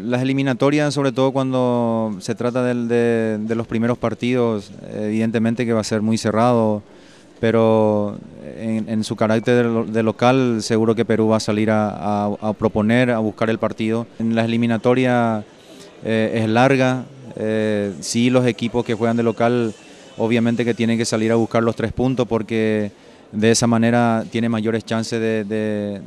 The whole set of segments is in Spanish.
Las eliminatorias, sobre todo cuando se trata de, los primeros partidos, evidentemente que va a ser muy cerrado, pero en, su carácter de local seguro que Perú va a salir a, proponer, a buscar el partido. En las eliminatorias eh, es larga, eh, sí los equipos que juegan de local obviamente que tienen que salir a buscar los tres puntos porque de esa manera tiene mayores chances de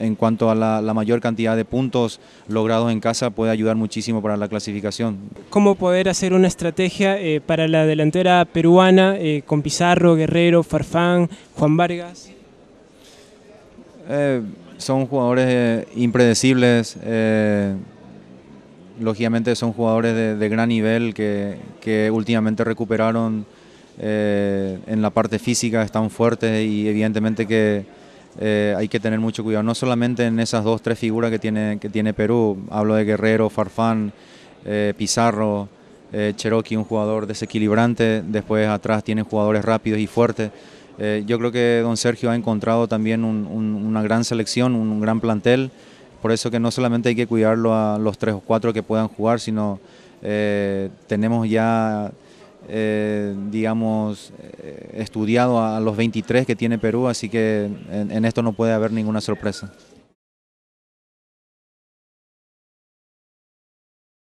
en cuanto a la, mayor cantidad de puntos logrados en casa puede ayudar muchísimo para la clasificación. ¿Cómo poder hacer una estrategia eh, para la delantera peruana eh, con Pizarro, Guerrero, Farfán, Juan Vargas? Eh, son jugadores impredecibles, lógicamente son jugadores de, de gran nivel que, que últimamente recuperaron en la parte física, están fuertes y evidentemente que eh, hay que tener mucho cuidado, no solamente en esas dos, tres figuras que tiene, que tiene Perú, hablo de Guerrero, Farfán, eh, Pizarro, eh, Cherokee, un jugador desequilibrante, después atrás tienen jugadores rápidos y fuertes. yo creo que don Sergio ha encontrado también una gran selección, un gran plantel, por eso que no solamente hay que cuidarlo a los tres o cuatro que puedan jugar, sino tenemos ya eh, digamos, eh, estudiado a los 23 que tiene Perú, así que en esto no puede haber ninguna sorpresa.